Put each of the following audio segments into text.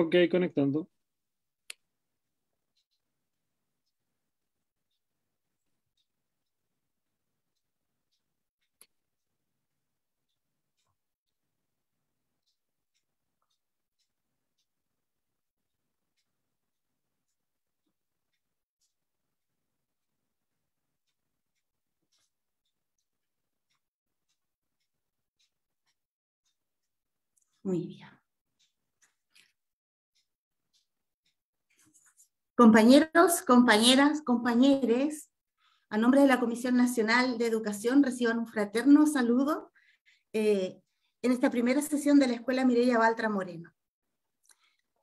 Ok, conectando. Muy bien. Compañeros, compañeras, compañeres, a nombre de la Comisión Nacional de Educación reciban un fraterno saludo eh, en esta primera sesión de la Escuela Mireya Baltra Moreno.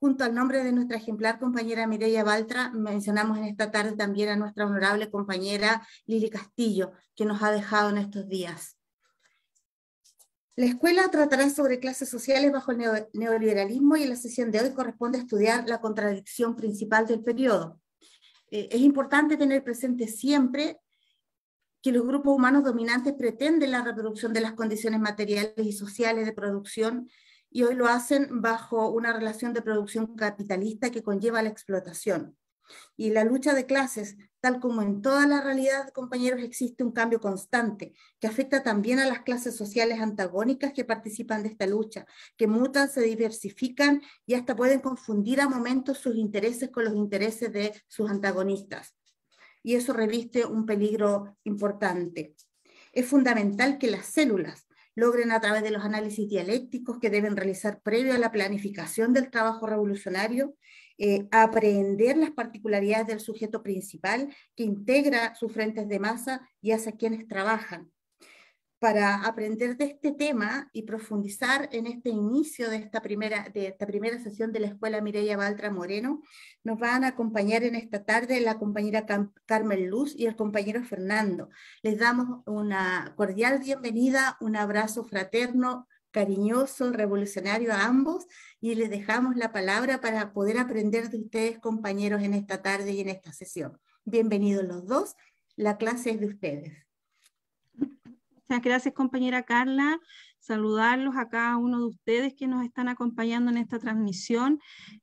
Junto al nombre de nuestra ejemplar compañera Mireya Baltra, mencionamos en esta tarde también a nuestra honorable compañera Lili Castillo, que nos ha dejado en estos días. La escuela tratará sobre clases sociales bajo el neoliberalismo y en la sesión de hoy corresponde estudiar la contradicción principal del periodo. Eh, es importante tener presente siempre que los grupos humanos dominantes pretenden la reproducción de las condiciones materiales y sociales de producción y hoy lo hacen bajo una relación de producción capitalista que conlleva la explotación. Y la lucha de clases Tal como en toda la realidad, compañeros, existe un cambio constante que afecta también a las clases sociales antagónicas que participan de esta lucha, que mutan, se diversifican y hasta pueden confundir a momentos sus intereses con los intereses de sus antagonistas. Y eso reviste un peligro importante. Es fundamental que las células logren a través de los análisis dialécticos que deben realizar previo a la planificación del trabajo revolucionario, eh, aprender las particularidades del sujeto principal que integra sus frentes de masa y hacia quienes trabajan. Para aprender de este tema y profundizar en este inicio de esta primera, de esta primera sesión de la Escuela Mireia Baltra Moreno, nos van a acompañar en esta tarde la compañera Carmen Luz y el compañero Fernando. Les damos una cordial bienvenida, un abrazo fraterno cariñoso, revolucionario a ambos y les dejamos la palabra para poder aprender de ustedes, compañeros, en esta tarde y en esta sesión. Bienvenidos los dos, la clase es de ustedes. Muchas gracias, compañera Carla saludarlos a cada uno de ustedes que nos están acompañando en esta transmisión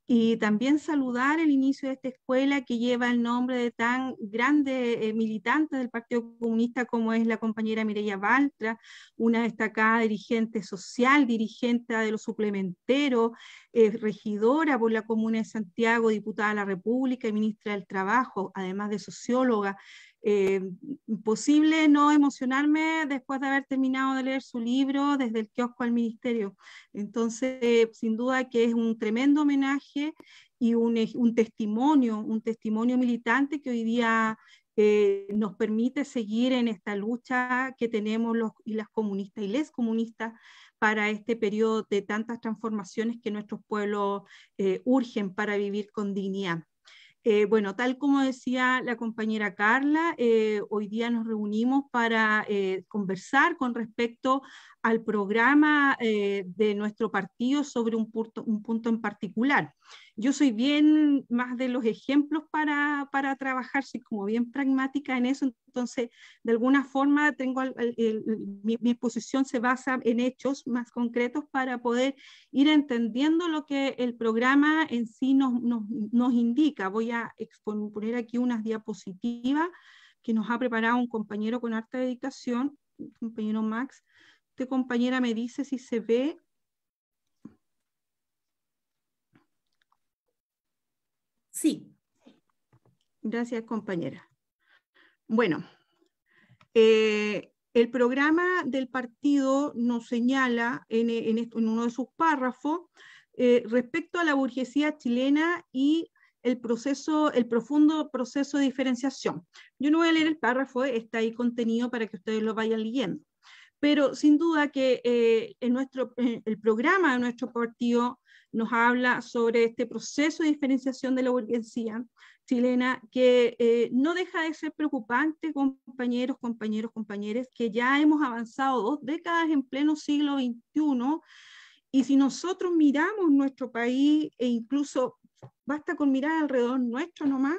y también saludar el inicio de esta escuela que lleva el nombre de tan grande eh, militante del Partido Comunista como es la compañera Mireya Baltra, una destacada dirigente social, dirigente de los suplementeros, eh, regidora por la Comuna de Santiago, diputada de la República y ministra del Trabajo, además de socióloga. Eh, imposible no emocionarme después de haber terminado de leer su libro desde el kiosco al ministerio. Entonces, sin duda que es un tremendo homenaje y un, testimonio, un testimonio militante que hoy día eh, nos permite seguir en esta lucha que tenemos los y las comunistas y les comunistas para este periodo de tantas transformaciones que nuestros pueblos eh, urgen para vivir con dignidad. Eh, bueno, tal como decía la compañera Carla, eh, hoy día nos reunimos para eh, conversar con respecto al programa eh, de nuestro partido sobre un punto, un punto, en particular. Yo soy bien más de los ejemplos para, para trabajar, soy como bien pragmática en eso, entonces de alguna forma tengo mi, exposición posición se basa en hechos más concretos para poder ir entendiendo lo que el programa en sí nos, nos, nos indica. Voy a poner aquí unas diapositivas que nos ha preparado un compañero con harta dedicación, un compañero Max, ¿Usted, compañera me dice si se ve. Sí. Gracias, compañera. Bueno, eh, el programa del partido nos señala en, e, uno de sus párrafos eh, respecto a la burguesía chilena y el proceso, el profundo proceso de diferenciación. Yo no voy a leer el párrafo, eh, está ahí contenido para que ustedes lo vayan leyendo pero sin duda que eh, en nuestro, el programa de nuestro partido nos habla sobre este proceso de diferenciación de la burguesía chilena que eh, no deja de ser preocupante, compañeros, compañeros, compañeros, que ya hemos avanzado dos décadas en pleno siglo XXI y si nosotros miramos nuestro país e incluso basta con mirar alrededor nuestro nomás,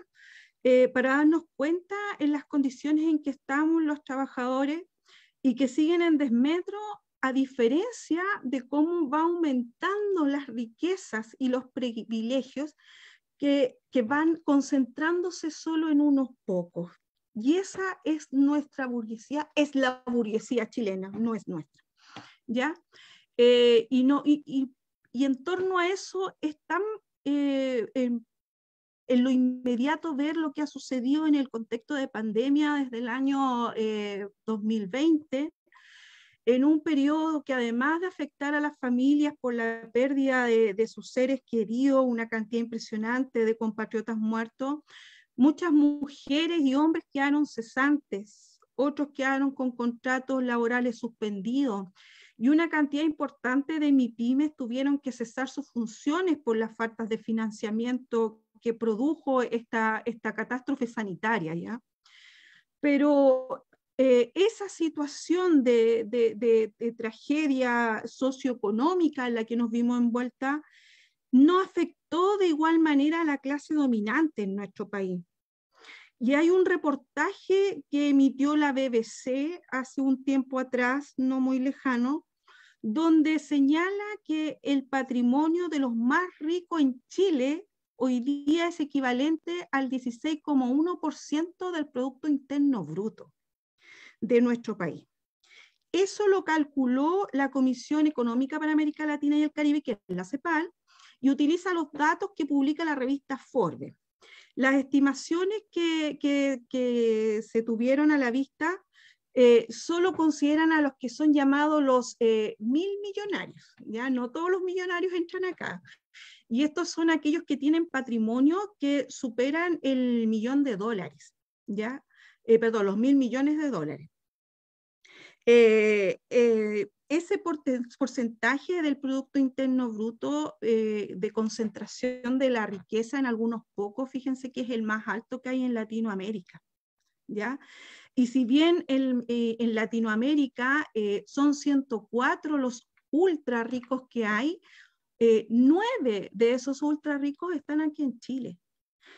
eh, para darnos cuenta en las condiciones en que estamos los trabajadores y que siguen en desmetro a diferencia de cómo va aumentando las riquezas y los privilegios que, van concentrándose solo en unos pocos. Y esa es nuestra burguesía, es la burguesía chilena, no es nuestra. ¿Ya? Eh, y, no, y, en torno a eso están... Eh, em, en lo inmediato ver lo que ha sucedido en el contexto de pandemia desde el año 2020, eh, en un periodo que además de afectar a las familias por la pérdida de, de sus seres queridos, una cantidad impresionante de compatriotas muertos, muchas mujeres y hombres quedaron cesantes, otros quedaron con contratos laborales suspendidos y una cantidad importante de MIPIMES tuvieron que cesar sus funciones por las faltas de financiamiento que produjo esta, esta catástrofe sanitaria, ¿ya? Pero eh, esa situación de, tragedia socioeconómica en la que nos vimos envuelta no afectó de igual manera a la clase dominante en nuestro país. Y hay un reportaje que emitió la BBC hace un tiempo atrás, no muy lejano, donde señala que el patrimonio de los más ricos en Chile hoy día es equivalente al 16,1% del Producto Interno Bruto de nuestro país. Eso lo calculó la Comisión Económica para América Latina y el Caribe, que es la CEPAL, y utiliza los datos que publica la revista Forbes. Las estimaciones que, que se tuvieron a la vista eh, solo consideran a los que son llamados los eh, mil millonarios, ¿ya? No todos los millonarios entran acá. Y estos son aquellos que tienen patrimonio que superan el millón de dólares, ¿ya? Eh, perdón, los mil millones de dólares. ese porcentaje del Producto Interno Bruto de concentración de la riqueza en algunos pocos, fíjense que es el más alto que hay en Latinoamérica. ¿ya? Y si bien eh, en Latinoamérica eh, son 104 los ultra ricos que hay, eh, nueve de esos ultra ricos están aquí en Chile.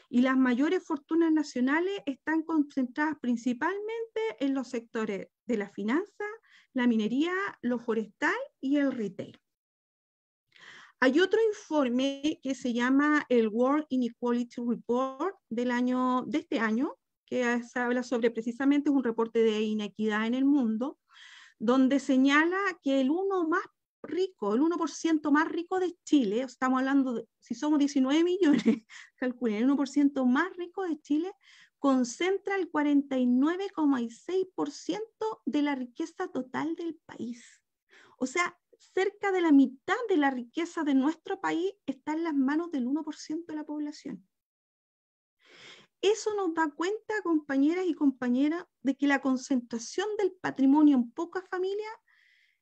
Y las mayores fortunas nacionales están concentradas principalmente en los sectores de la finanza, la minería, lo forestal y el retail. Hay otro informe que se llama el World Inequality Report del año, de este año, que se habla sobre precisamente es un reporte de inequidad en el mundo, donde señala que el uno más rico, el 1% más rico de Chile, estamos hablando de, si somos 19 millones, calculen, el 1% más rico de Chile concentra el 49,6% de la riqueza total del país. O sea, cerca de la mitad de la riqueza de nuestro país está en las manos del 1% de la población. Eso nos da cuenta, compañeras y compañeras, de que la concentración del patrimonio en pocas familias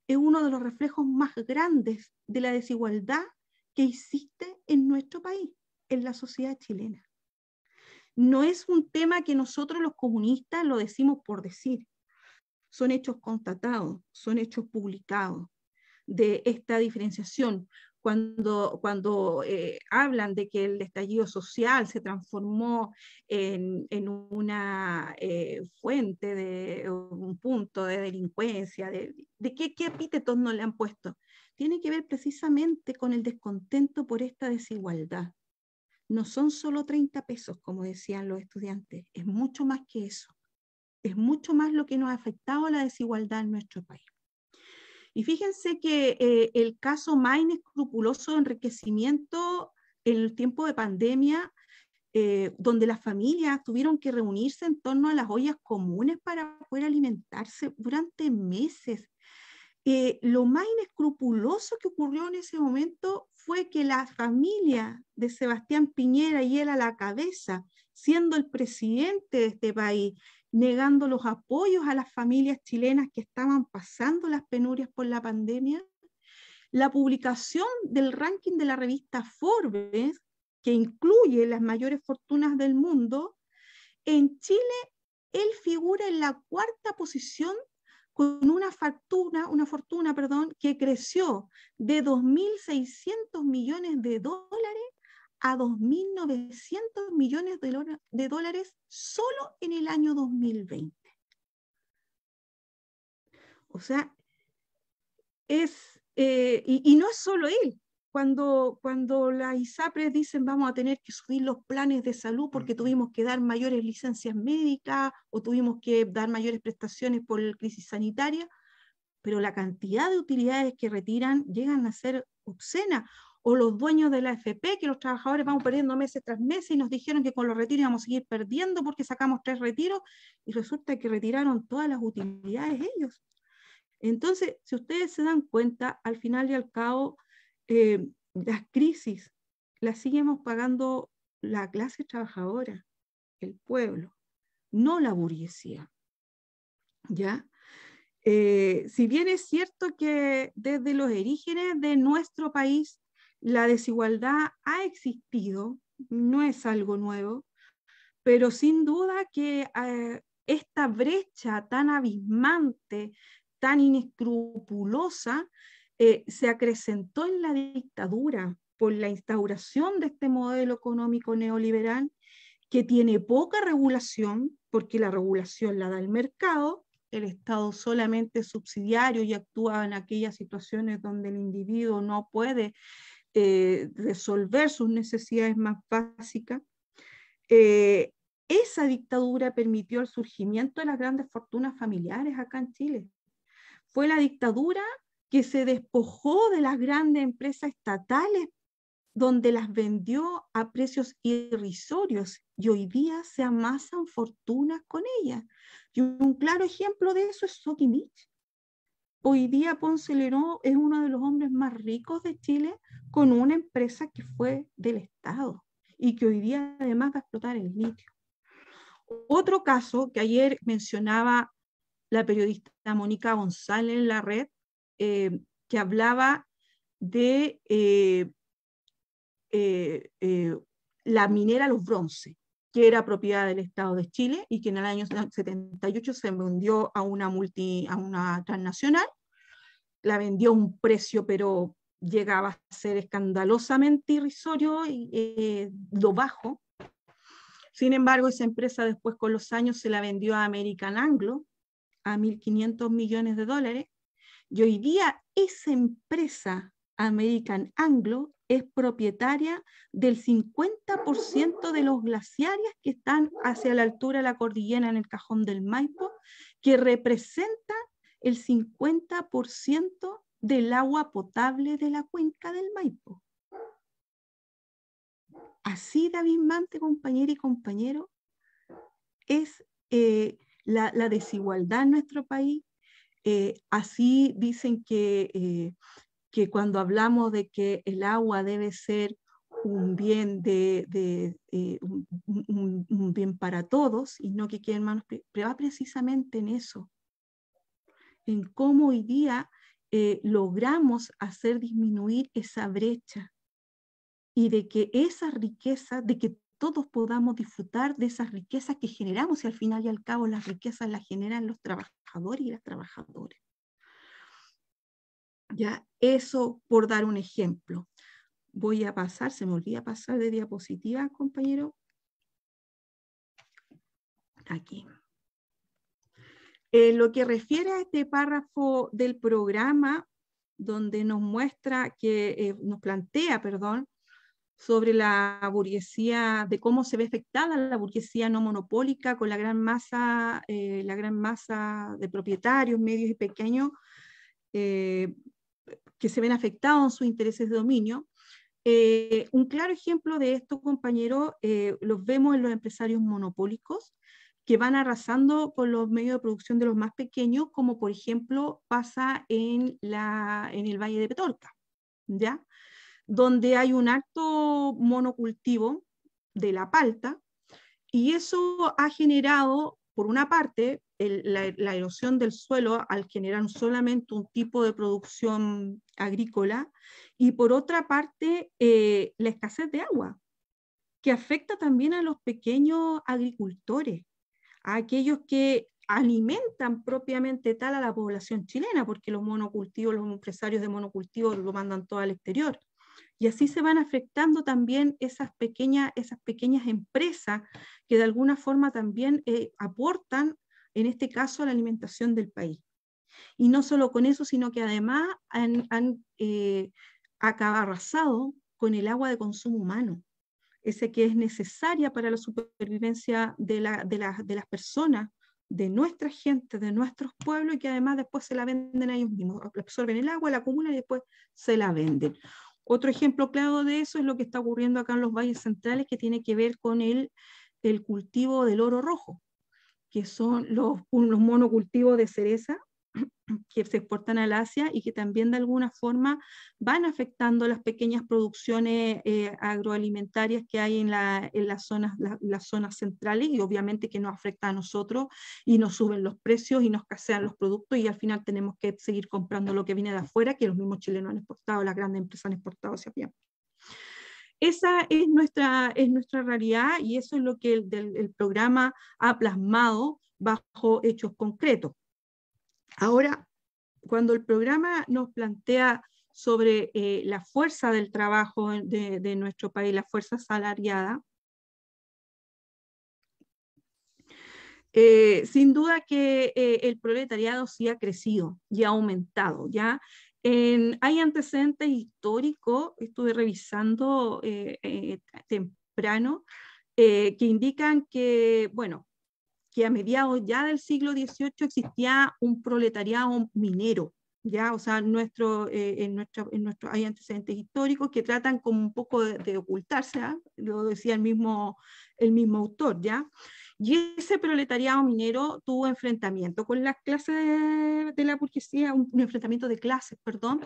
es uno de los reflejos más grandes de la desigualdad que existe en nuestro país, en la sociedad chilena. No es un tema que nosotros los comunistas lo decimos por decir. Son hechos constatados, son hechos publicados de esta diferenciación cuando, cuando eh, hablan de que el estallido social se transformó en, una eh, fuente de un punto de delincuencia, de, qué, qué epítetos no le han puesto. Tiene que ver precisamente con el descontento por esta desigualdad. No son solo 30 pesos, como decían los estudiantes, es mucho más que eso. Es mucho más lo que nos ha afectado la desigualdad en nuestro país. Y fíjense que eh, el caso más inescrupuloso de enriquecimiento en el tiempo de pandemia, eh, donde las familias tuvieron que reunirse en torno a las ollas comunes para poder alimentarse durante meses. Eh, lo más inescrupuloso que ocurrió en ese momento fue que la familia de Sebastián Piñera y él a la cabeza, siendo el presidente de este país, negando los apoyos a las familias chilenas que estaban pasando las penurias por la pandemia, la publicación del ranking de la revista Forbes, que incluye las mayores fortunas del mundo, en Chile él figura en la cuarta posición con una fortuna, una fortuna perdón, que creció de 2.600 millones de dólares a 2.900 millones de, dólares solo en el año 2020. O sea, es, eh, y, no es solo él. Cuando, cuando las ISAPRES dicen vamos a tener que subir los planes de salud porque tuvimos que dar mayores licencias médicas o tuvimos que dar mayores prestaciones por crisis sanitaria, pero la cantidad de utilidades que retiran llegan a ser obscena o los dueños de la FP, que los trabajadores vamos perdiendo meses tras meses y nos dijeron que con los retiros íbamos a seguir perdiendo porque sacamos tres retiros y resulta que retiraron todas las utilidades ellos. Entonces, si ustedes se dan cuenta, al final y al cabo, eh, las crisis las seguimos pagando la clase trabajadora, el pueblo, no la burguesía. ¿Ya? Eh, si bien es cierto que desde los orígenes de nuestro país la desigualdad ha existido, no es algo nuevo, pero sin duda que eh, esta brecha tan abismante, tan inescrupulosa, eh, se acrecentó en la dictadura por la instauración de este modelo económico neoliberal que tiene poca regulación, porque la regulación la da el mercado, el Estado solamente es subsidiario y actúa en aquellas situaciones donde el individuo no puede eh, resolver sus necesidades más básicas. Eh, esa dictadura permitió el surgimiento de las grandes fortunas familiares acá en Chile. Fue la dictadura que se despojó de las grandes empresas estatales donde las vendió a precios irrisorios y hoy día se amasan fortunas con ellas. Y un claro ejemplo de eso es Sokimich. Hoy día Ponce Leró es uno de los hombres más ricos de Chile con una empresa que fue del Estado y que hoy día además va a explotar el litio. Otro caso que ayer mencionaba la periodista Mónica González en la red, eh, que hablaba de eh, eh, la minera Los Bronces que era propiedad del Estado de Chile y que en el año 78 se vendió a una, multi, a una transnacional, la vendió a un precio pero llegaba a ser escandalosamente irrisorio y eh, lo bajo. Sin embargo, esa empresa después con los años se la vendió a American Anglo a 1.500 millones de dólares y hoy día esa empresa American Anglo es propietaria del 50% de los glaciares que están hacia la altura de la cordillera en el cajón del Maipo, que representa el 50% del agua potable de la cuenca del Maipo. Así David Mante, compañero y compañero, es eh, la, desigualdad en nuestro país. Eh, así dicen que eh, que cuando hablamos de que el agua debe ser un bien, de, eh, un, bien para todos y no que quede en manos privadas, precisamente en eso, en cómo hoy día eh, logramos hacer disminuir esa brecha y de que esa riqueza, de que todos podamos disfrutar de esas riquezas que generamos y al final y al cabo las riquezas las generan los trabajadores y las trabajadoras. Ya, eso por dar un ejemplo. Voy a pasar, se me olvida pasar de diapositiva, compañero. Aquí. Eh, lo que refiere a este párrafo del programa, donde nos muestra que, eh, nos plantea, perdón, sobre la burguesía, de cómo se ve afectada la burguesía no monopólica con la gran masa, eh, la gran masa de propietarios, medios y pequeños, que se ven afectados en sus intereses de dominio. Eh, un claro ejemplo de esto, compañero, eh, los vemos en los empresarios monopólicos que van arrasando con los medios de producción de los más pequeños, como por ejemplo pasa en, la, en el Valle de Petorca, ¿ya? donde hay un alto monocultivo de la palta, y eso ha generado, por una parte, la, erosión del suelo al generar solamente un tipo de producción agrícola y por otra parte eh, la escasez de agua, que afecta también a los pequeños agricultores, a aquellos que alimentan propiamente tal a la población chilena, porque los monocultivos, los empresarios de monocultivos lo mandan todo al exterior. Y así se van afectando también esas pequeñas, esas pequeñas empresas que de alguna forma también eh, aportan en este caso la alimentación del país. Y no solo con eso, sino que además han, han eh, arrasado con el agua de consumo humano, Ese que es necesaria para la supervivencia de, las personas, de nuestra gente, de nuestros pueblos, y que además después se la venden a ellos mismos, absorben el agua, la acumulan y después se la venden. Otro ejemplo claro de eso es lo que está ocurriendo acá en los valles centrales, que tiene que ver con el cultivo del oro rojo que son los, monocultivos de cereza que se exportan al Asia y que también de alguna forma van afectando las pequeñas producciones eh, agroalimentarias que hay en, las, zonas, centrales y obviamente que nos afecta a nosotros y nos suben los precios y nos casean los productos y al final tenemos que seguir comprando lo que viene de afuera que los mismos chilenos han exportado, las grandes empresas han exportado hacia afuera. Esa es nuestra, es nuestra realidad y eso es lo que el, programa ha plasmado bajo hechos concretos. Ahora, cuando el programa nos plantea sobre eh, la fuerza del trabajo de, nuestro país, la fuerza salariada. Eh, sin duda que eh, el proletariado sí ha crecido y ha aumentado, ¿ya? hay antecedentes históricos, estuve revisando eh, eh, temprano, eh, que indican que, bueno, que a mediados ya del siglo XVIII existía un proletariado minero, ya, o sea, nuestro, en, en nuestro, hay antecedentes históricos que tratan como un poco de, de ocultarse, ¿ah? lo decía el mismo, el mismo autor, ya. Y ese proletariado minero tuvo enfrentamiento con las clases de, la burguesía, un, enfrentamiento de clases, perdón,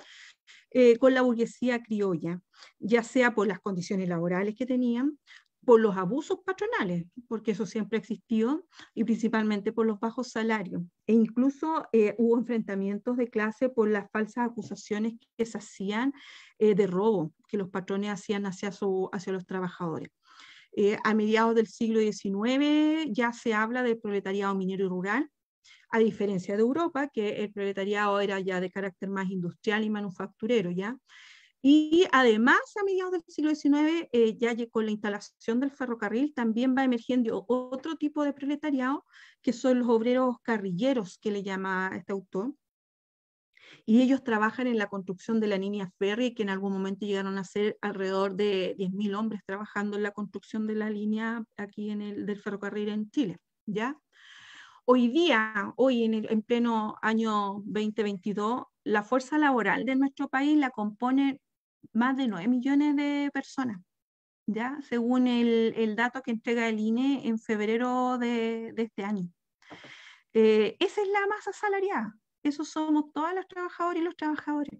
eh, con la burguesía criolla, ya sea por las condiciones laborales que tenían, por los abusos patronales, porque eso siempre existió, y principalmente por los bajos salarios. E incluso eh, hubo enfrentamientos de clase por las falsas acusaciones que se hacían eh, de robo que los patrones hacían hacia los trabajadores. Eh, a mediados del siglo XIX ya se habla del proletariado minero y rural, a diferencia de Europa, que el proletariado era ya de carácter más industrial y manufacturero, ¿ya? Y además, a mediados del siglo XIX, eh, ya con la instalación del ferrocarril, también va emergiendo otro tipo de proletariado, que son los obreros carrilleros, que le llama este autor, y ellos trabajan en la construcción de la línea ferry, que en algún momento llegaron a ser alrededor de 10.000 hombres trabajando en la construcción de la línea aquí en el, del ferrocarril en Chile. ¿ya? Hoy día, hoy en, pleno año 2022, la fuerza laboral de nuestro país la componen más de 9 millones de personas. ¿Ya? según el, dato que entrega el INE en febrero de, este año. Eh, esa es la masa salarial eso somos todas las trabajadoras y los trabajadores.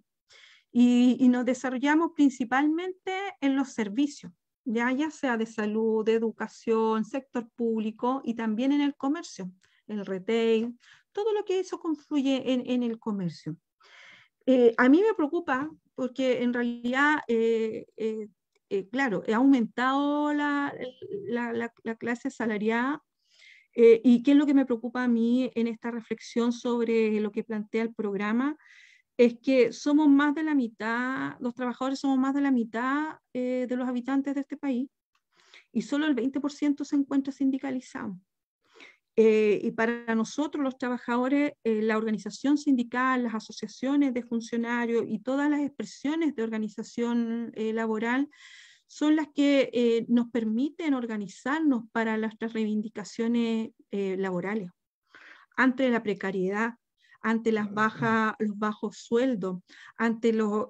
Y, nos desarrollamos principalmente en los servicios, ya, ya sea de salud, de educación, sector público y también en el comercio, el retail, todo lo que eso confluye en, el comercio. Eh, a mí me preocupa porque en realidad, eh, eh, claro, ha aumentado la, la clase salarial eh, ¿Y qué es lo que me preocupa a mí en esta reflexión sobre lo que plantea el programa? Es que somos más de la mitad, los trabajadores somos más de la mitad eh, de los habitantes de este país y solo el 20% se encuentra sindicalizado. Eh, y para nosotros los trabajadores, la organización sindical, las asociaciones de funcionarios y todas las expresiones de organización laboral son las que eh, nos permiten organizarnos para nuestras reivindicaciones eh, laborales ante la precariedad, ante las bajas, los bajos sueldos, ante los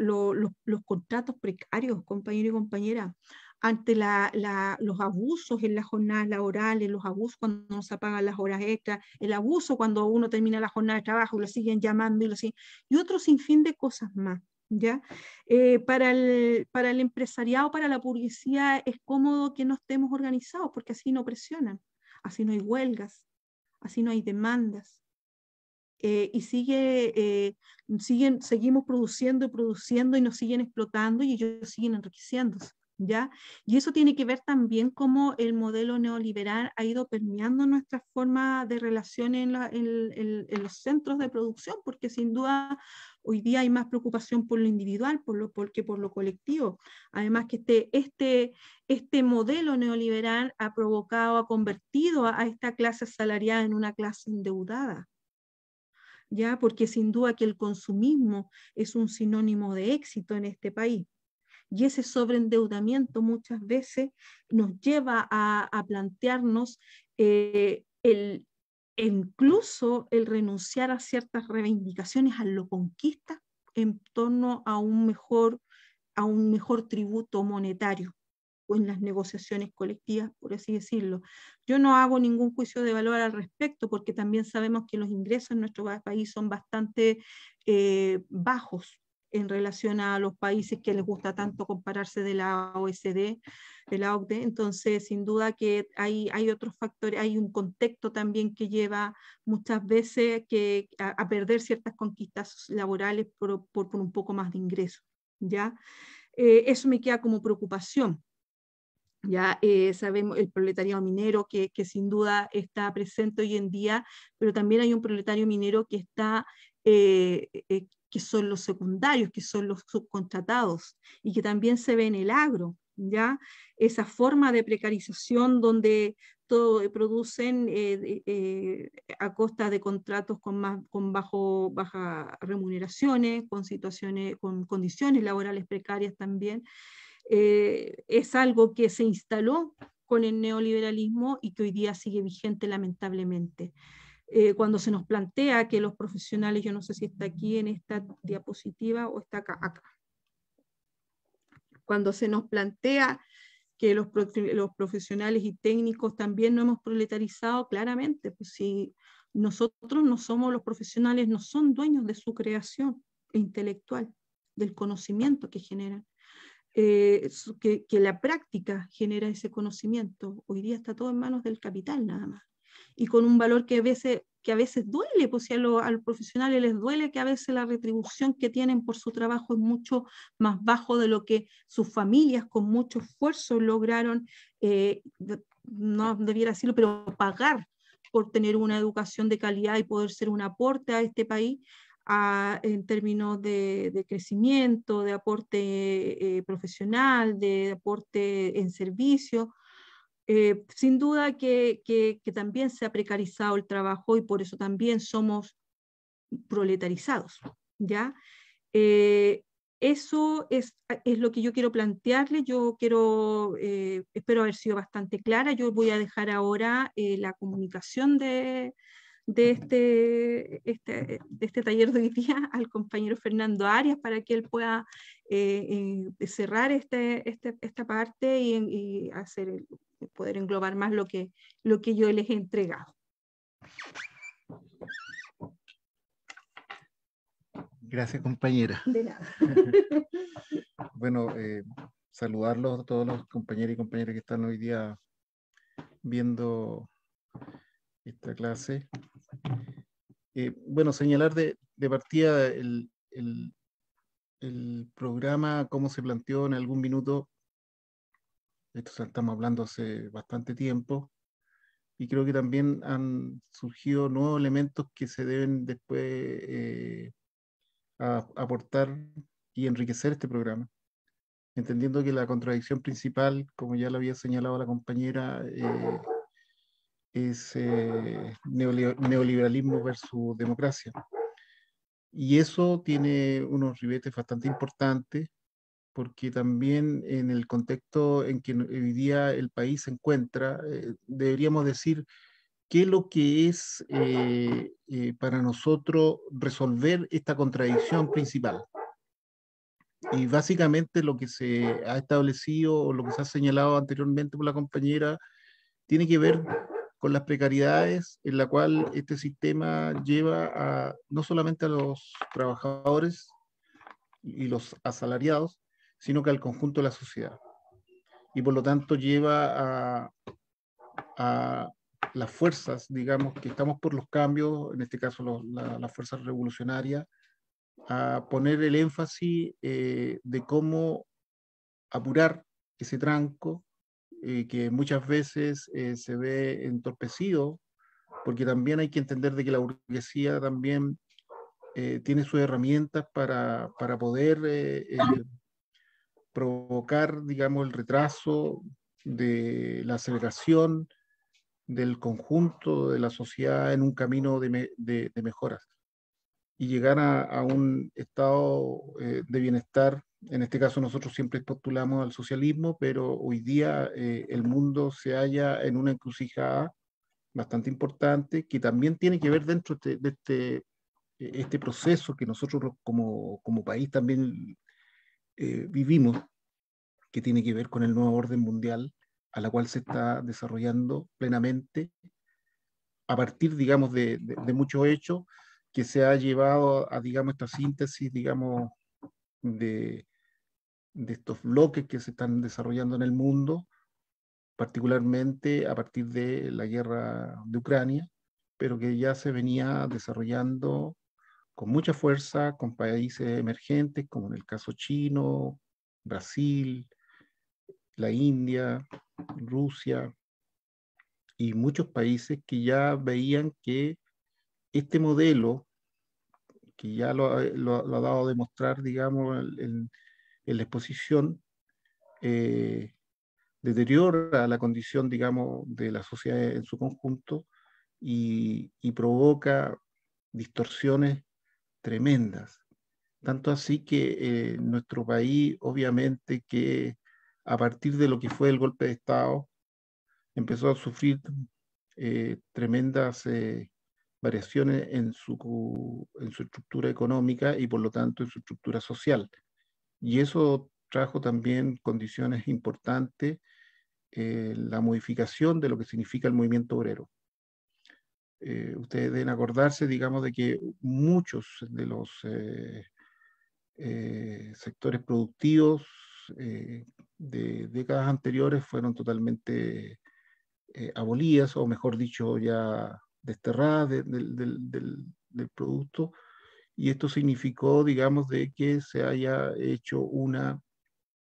contratos precarios, compañero y compañera, ante los abusos en las jornadas laborales, los abusos cuando no se apagan las horas extras, el abuso cuando uno termina la jornada de trabajo y lo siguen llamando y lo siguen, y otro sinfín de cosas más. ¿ya? Eh, para, el, para el empresariado, para la publicidad, es cómodo que no estemos organizados porque así no presionan, así no hay huelgas, así no hay demandas. Eh, y sigue, eh, siguen, seguimos produciendo y produciendo y nos siguen explotando y ellos siguen enriqueciéndose. ¿Ya? Y eso tiene que ver también cómo el modelo neoliberal ha ido permeando nuestra forma de relación en, en los centros de producción, porque sin duda Hoy día hay más preocupación por lo individual por lo, que por lo colectivo. Además que este, este, este modelo neoliberal ha provocado, ha convertido a, esta clase asalariada en una clase endeudada. ¿Ya? Porque sin duda que el consumismo es un sinónimo de éxito en este país. Y ese sobreendeudamiento muchas veces nos lleva a, plantearnos eh, el, incluso el renunciar a ciertas reivindicaciones a lo conquista en torno a un mejor, a un mejor tributo monetario o en las negociaciones colectivas, por así decirlo. Yo no hago ningún juicio de valor al respecto porque también sabemos que los ingresos en nuestro país son bastante eh, bajos en relación a los países que les gusta tanto compararse de la OSD, de la OCDE. Entonces, sin duda que hay, hay otros factores, hay un contexto también que lleva muchas veces que, a, perder ciertas conquistas laborales por, por, un poco más de ingreso. ¿ya? Eh, eso me queda como preocupación. Ya eh, sabemos el proletariado minero que, que sin duda está presente hoy en día, pero también hay un proletario minero que está eh, eh que son los secundarios, que son los subcontratados y que también se ve en el agro, ¿ya? Esa forma de precarización donde todo, eh, producen eh, eh, a costa de contratos con, más, con bajo, baja remuneraciones, con situaciones, con condiciones laborales precarias también. es algo que se instaló con el neoliberalismo y que hoy día sigue vigente lamentablemente. Eh, cuando se nos plantea que los profesionales, yo no sé si está aquí en esta diapositiva o está acá, cuando se nos plantea que los, profesionales y técnicos también no hemos proletarizado claramente, pues si nosotros no somos los profesionales, no son dueños de su creación intelectual, del conocimiento que generan. Eh, que la práctica genera ese conocimiento. Hoy día está todo en manos del capital nada más y con un valor que a veces, que a veces duele, pues a, los profesionales les duele que a veces la retribución que tienen por su trabajo es mucho más bajo de lo que sus familias con mucho esfuerzo lograron, eh, no debiera decirlo, pero pagar por tener una educación de calidad y poder ser un aporte a este país. en términos de, crecimiento, de aporte eh, profesional, de aporte en servicio, eh, sin duda que, también se ha precarizado el trabajo y por eso también somos proletarizados, ¿ya? Eh, eso es, es, lo que yo quiero plantearle. Yo quiero, eh, espero haber sido bastante clara. Yo voy a dejar ahora la comunicación de, de este, este, de este taller de hoy día al compañero Fernando Arias para que él pueda eh, eh, cerrar este, este, esta parte y, hacer poder englobar más lo que, lo que yo les he entregado. Gracias, compañera. De nada. bueno, eh, saludarlos a todos los compañeros y compañeras que están hoy día viendo esta clase. Eh, bueno, señalar de, de partida el, el, el, programa, cómo se planteó en algún minuto. Esto estamos hablando hace bastante tiempo. Y creo que también han surgido nuevos elementos que se deben después eh, a, aportar y enriquecer este programa. Entendiendo que la contradicción principal, como ya lo había señalado la compañera, eh, es neoliberalismo versus democracia. Y eso tiene unos ribetes bastante importantes porque también en el contexto en que hoy día el país se encuentra, eh, deberíamos decir qué es lo que es eh, eh, para nosotros resolver esta contradicción principal. Y básicamente lo que se ha establecido o lo que se ha señalado anteriormente por la compañera tiene que ver con las precariedades en la cual este sistema lleva a, no solamente a los trabajadores y los asalariados, sino que al conjunto de la sociedad. Y por lo tanto lleva a, las fuerzas, digamos, que estamos por los cambios, en este caso la, las fuerzas revolucionarias, a poner el énfasis eh, de cómo apurar ese tranco que muchas veces eh, se ve entorpecido, porque también hay que entender de que la burguesía también eh, tiene sus herramientas para, poder eh, provocar, digamos, el retraso de la aceleración del conjunto de la sociedad en un camino de, mejoras y llegar a, a un estado de bienestar en este caso nosotros siempre postulamos al socialismo, pero hoy día eh, el mundo se halla en una encrucijada bastante importante que también tiene que ver dentro de, este, eh, este, proceso que nosotros como, país también eh, vivimos, que tiene que ver con el nuevo orden mundial a la cual se está desarrollando plenamente a partir, digamos, de, de muchos hechos que se ha llevado a, digamos, esta síntesis, digamos, de, de estos bloques que se están desarrollando en el mundo, particularmente a partir de la guerra de Ucrania, pero que ya se venía desarrollando con mucha fuerza con países emergentes, como en el caso chino, Brasil, la India, Rusia y muchos países que ya veían que este modelo que ya lo, ha dado a demostrar, digamos, en, la exposición, eh, deteriora la condición, digamos, de la sociedad en su conjunto y, provoca distorsiones tremendas. Tanto así que eh, nuestro país, obviamente, que a partir de lo que fue el golpe de Estado, empezó a sufrir eh, tremendas variaciones en su, en su estructura económica y por lo tanto en su estructura social. Y eso trajo también condiciones importantes, eh, la modificación de lo que significa el movimiento obrero. Eh, ustedes deben acordarse, digamos, de que muchos de los eh, eh sectores productivos eh, de décadas anteriores fueron totalmente eh, abolidas, o mejor dicho, ya desterradas del producto y esto significó, digamos, de que se haya hecho una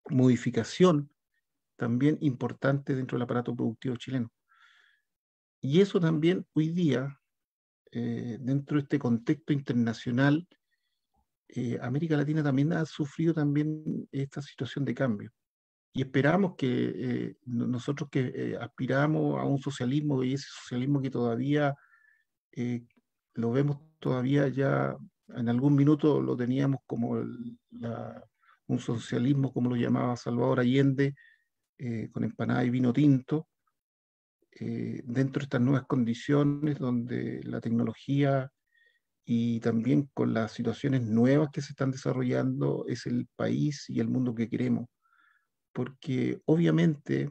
modificación también importante dentro del aparato productivo chileno. Y eso también hoy día, eh, dentro de este contexto internacional, eh, América Latina también ha sufrido también esta situación de cambio. Y esperamos que eh, nosotros que eh, aspiramos a un socialismo, y ese socialismo que todavía eh, lo vemos todavía ya, en algún minuto lo teníamos como un socialismo, como lo llamaba Salvador Allende, eh, con empanada y vino tinto, eh, dentro de estas nuevas condiciones donde la tecnología y también con las situaciones nuevas que se están desarrollando es el país y el mundo que queremos. Porque obviamente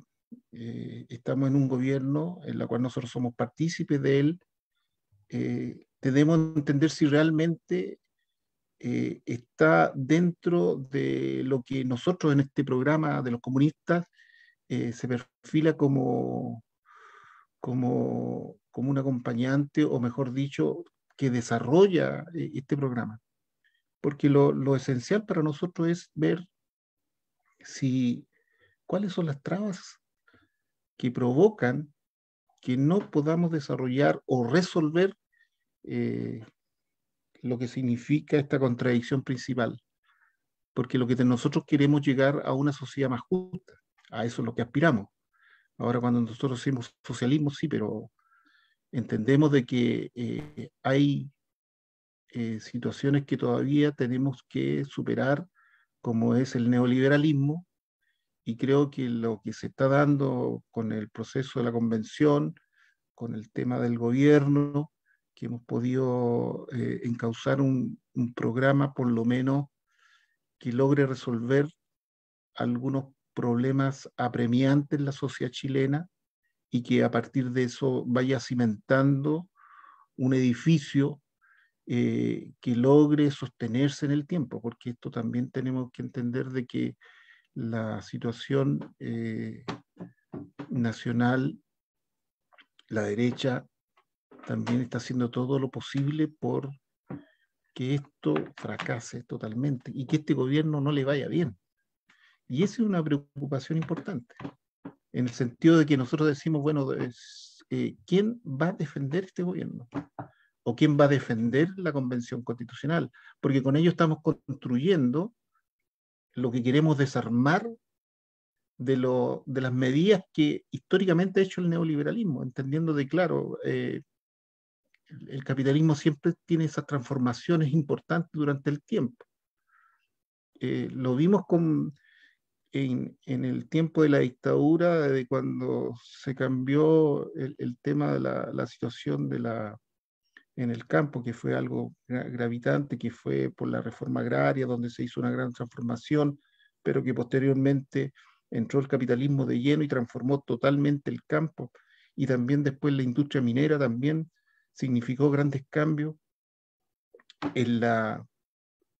estamos en un gobierno en el cual nosotros somos partícipes de él, eh, tenemos que entender si realmente eh, está dentro de lo que nosotros en este programa de los comunistas eh, se perfila como, como, un acompañante, o mejor dicho, que desarrolla este programa. Porque lo, esencial para nosotros es ver si cuáles son las trabas que provocan que no podamos desarrollar o resolver eh, lo que significa esta contradicción principal. Porque lo que nosotros queremos llegar a una sociedad más justa, a eso es lo que aspiramos. Ahora cuando nosotros decimos socialismo, sí, pero entendemos de que eh, hay eh, situaciones que todavía tenemos que superar, como es el neoliberalismo, y creo que lo que se está dando con el proceso de la convención, con el tema del gobierno, que hemos podido eh, encauzar un, programa por lo menos que logre resolver algunos problemas apremiantes en la sociedad chilena y que a partir de eso vaya cimentando un edificio eh, que logre sostenerse en el tiempo, porque esto también tenemos que entender de que la situación eh, nacional, la derecha, también está haciendo todo lo posible por que esto fracase totalmente y que este gobierno no le vaya bien. Y esa es una preocupación importante, en el sentido de que nosotros decimos, bueno, eh, ¿quién va a defender este gobierno? ¿O quién va a defender la convención constitucional? Porque con ello estamos construyendo lo que queremos desarmar de, lo, de las medidas que históricamente ha hecho el neoliberalismo, entendiendo de claro, eh, el capitalismo siempre tiene esas transformaciones importantes durante el tiempo. Eh, lo vimos con, en, el tiempo de la dictadura, de cuando se cambió el, tema de la, situación de la, en el campo, que fue algo gravitante, que fue por la reforma agraria, donde se hizo una gran transformación, pero que posteriormente entró el capitalismo de lleno y transformó totalmente el campo. Y también después la industria minera también significó grandes cambios en, la,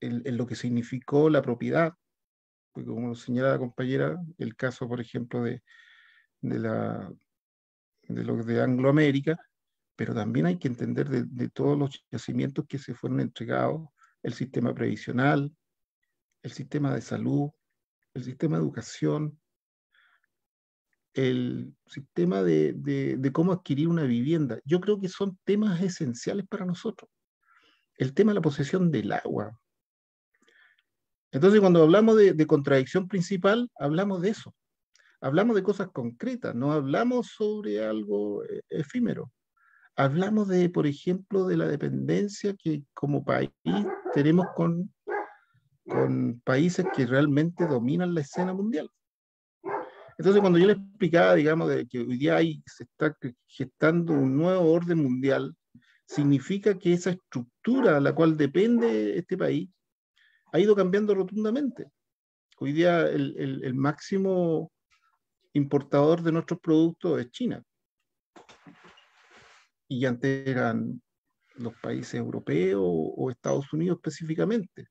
en, lo que significó la propiedad, porque como señala la compañera, el caso, por ejemplo, de, de, la, de de Angloamérica, pero también hay que entender de todos los yacimientos que se fueron entregados, el sistema previsional, el sistema de salud, el sistema de educación, el sistema de, cómo adquirir una vivienda. Yo creo que son temas esenciales para nosotros. El tema de la posesión del agua. Entonces, cuando hablamos de, contradicción principal, hablamos de eso. Hablamos de cosas concretas, no hablamos sobre algo eh, efímero. Hablamos de, por ejemplo, de la dependencia que como país tenemos con, con países que realmente dominan la escena mundial entonces, cuando yo le explicaba, digamos, de que hoy día se está gestando un nuevo orden mundial, significa que esa estructura a la cual depende este país ha ido cambiando rotundamente. Hoy día el, el máximo importador de nuestros productos es China. Y antes eran los países europeos o Estados Unidos específicamente.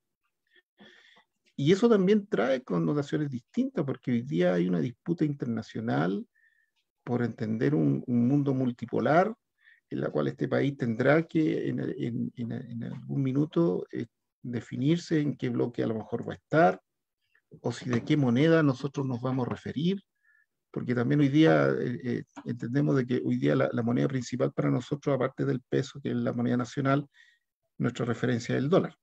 Y eso también trae connotaciones distintas, porque hoy día hay una disputa internacional por entender un, mundo multipolar en la cual este país tendrá que en, algún minuto eh, definirse en qué bloque a lo mejor va a estar, o si de qué moneda nosotros nos vamos a referir, porque también hoy día eh, eh, entendemos de que hoy día la, la, moneda principal para nosotros, aparte del peso, que es la moneda nacional, nuestra referencia es el dólar.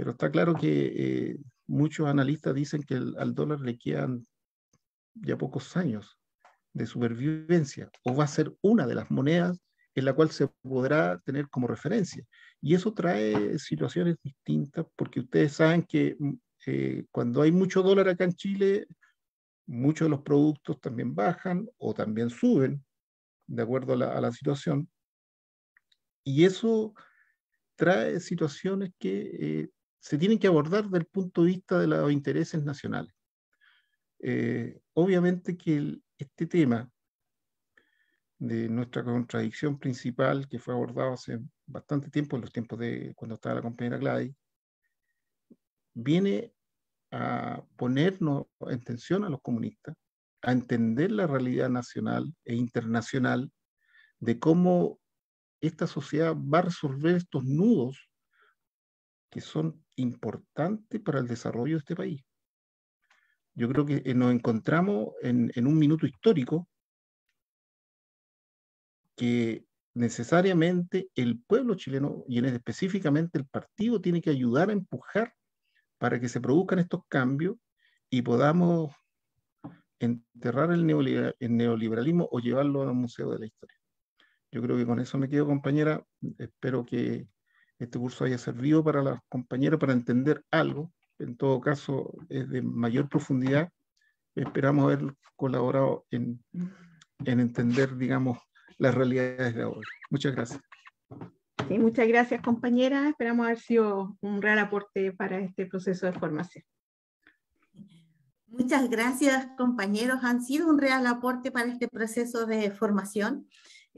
Pero está claro que eh, muchos analistas dicen que al dólar le quedan ya pocos años de supervivencia, o va a ser una de las monedas en la cual se podrá tener como referencia. Y eso trae situaciones distintas, porque ustedes saben que mm, eh, cuando hay mucho dólar acá en Chile, muchos de los productos también bajan o también suben, de acuerdo a la, situación. Y eso trae situaciones que eh, se tienen que abordar desde el punto de vista de los intereses nacionales. Eh, obviamente que este tema de nuestra contradicción principal que fue abordado hace bastante tiempo, en los tiempos de cuando estaba la compañera Gladys, viene a ponernos en tensión a los comunistas, a entender la realidad nacional e internacional de cómo esta sociedad va a resolver estos nudos que son importante para el desarrollo de este país. Yo creo que eh, nos encontramos en, un minuto histórico que necesariamente el pueblo chileno y en específicamente el partido tiene que ayudar a empujar para que se produzcan estos cambios y podamos enterrar el, el, neoliberalismo o llevarlo al Museo de la Historia. Yo creo que con eso me quedo, compañera. Espero que este curso haya servido para los compañeros para entender algo, en todo caso es de mayor profundidad. Esperamos haber colaborado en, entender, digamos, las realidades de ahora. Muchas gracias. Sí, muchas gracias, compañera. Esperamos haber sido un real aporte para este proceso de formación. Muchas gracias, compañeros. Han sido un real aporte para este proceso de formación.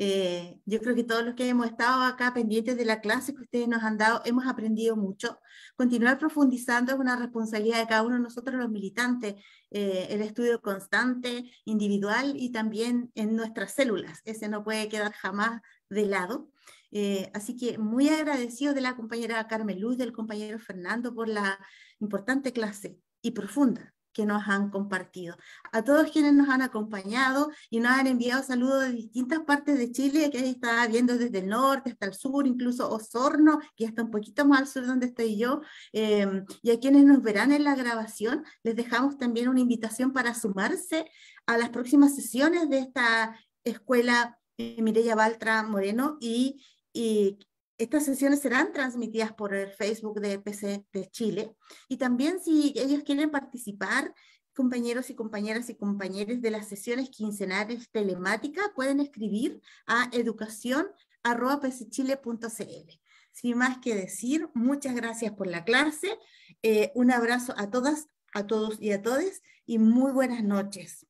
Eh, yo creo que todos los que hemos estado acá pendientes de la clase que ustedes nos han dado, hemos aprendido mucho. Continuar profundizando es una responsabilidad de cada uno de nosotros los militantes, eh, el estudio constante, individual y también en nuestras células. Ese no puede quedar jamás de lado. Eh, así que muy agradecido de la compañera Carmen Luz, del compañero Fernando por la importante clase y profunda que nos han compartido, a todos quienes nos han acompañado y nos han enviado saludos de distintas partes de Chile, que ahí está viendo desde el norte hasta el sur, incluso Osorno, que está un poquito más al sur donde estoy yo, em, y a quienes nos verán en la grabación, les dejamos también una invitación para sumarse a las próximas sesiones de esta escuela Mirella eh, Mireya Baltra Moreno y, y estas sesiones serán transmitidas por el Facebook de e PC de Chile y también si ellos quieren participar, compañeros y compañeras y compañeros de las sesiones quincenales telemáticas, pueden escribir a educación.pcchile.cl. Sin más que decir, muchas gracias por la clase, eh, un abrazo a todas, a todos y a todes y muy buenas noches.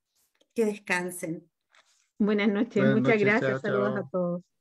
Que descansen. Buenas noches, muchas gracias, saludos a todos.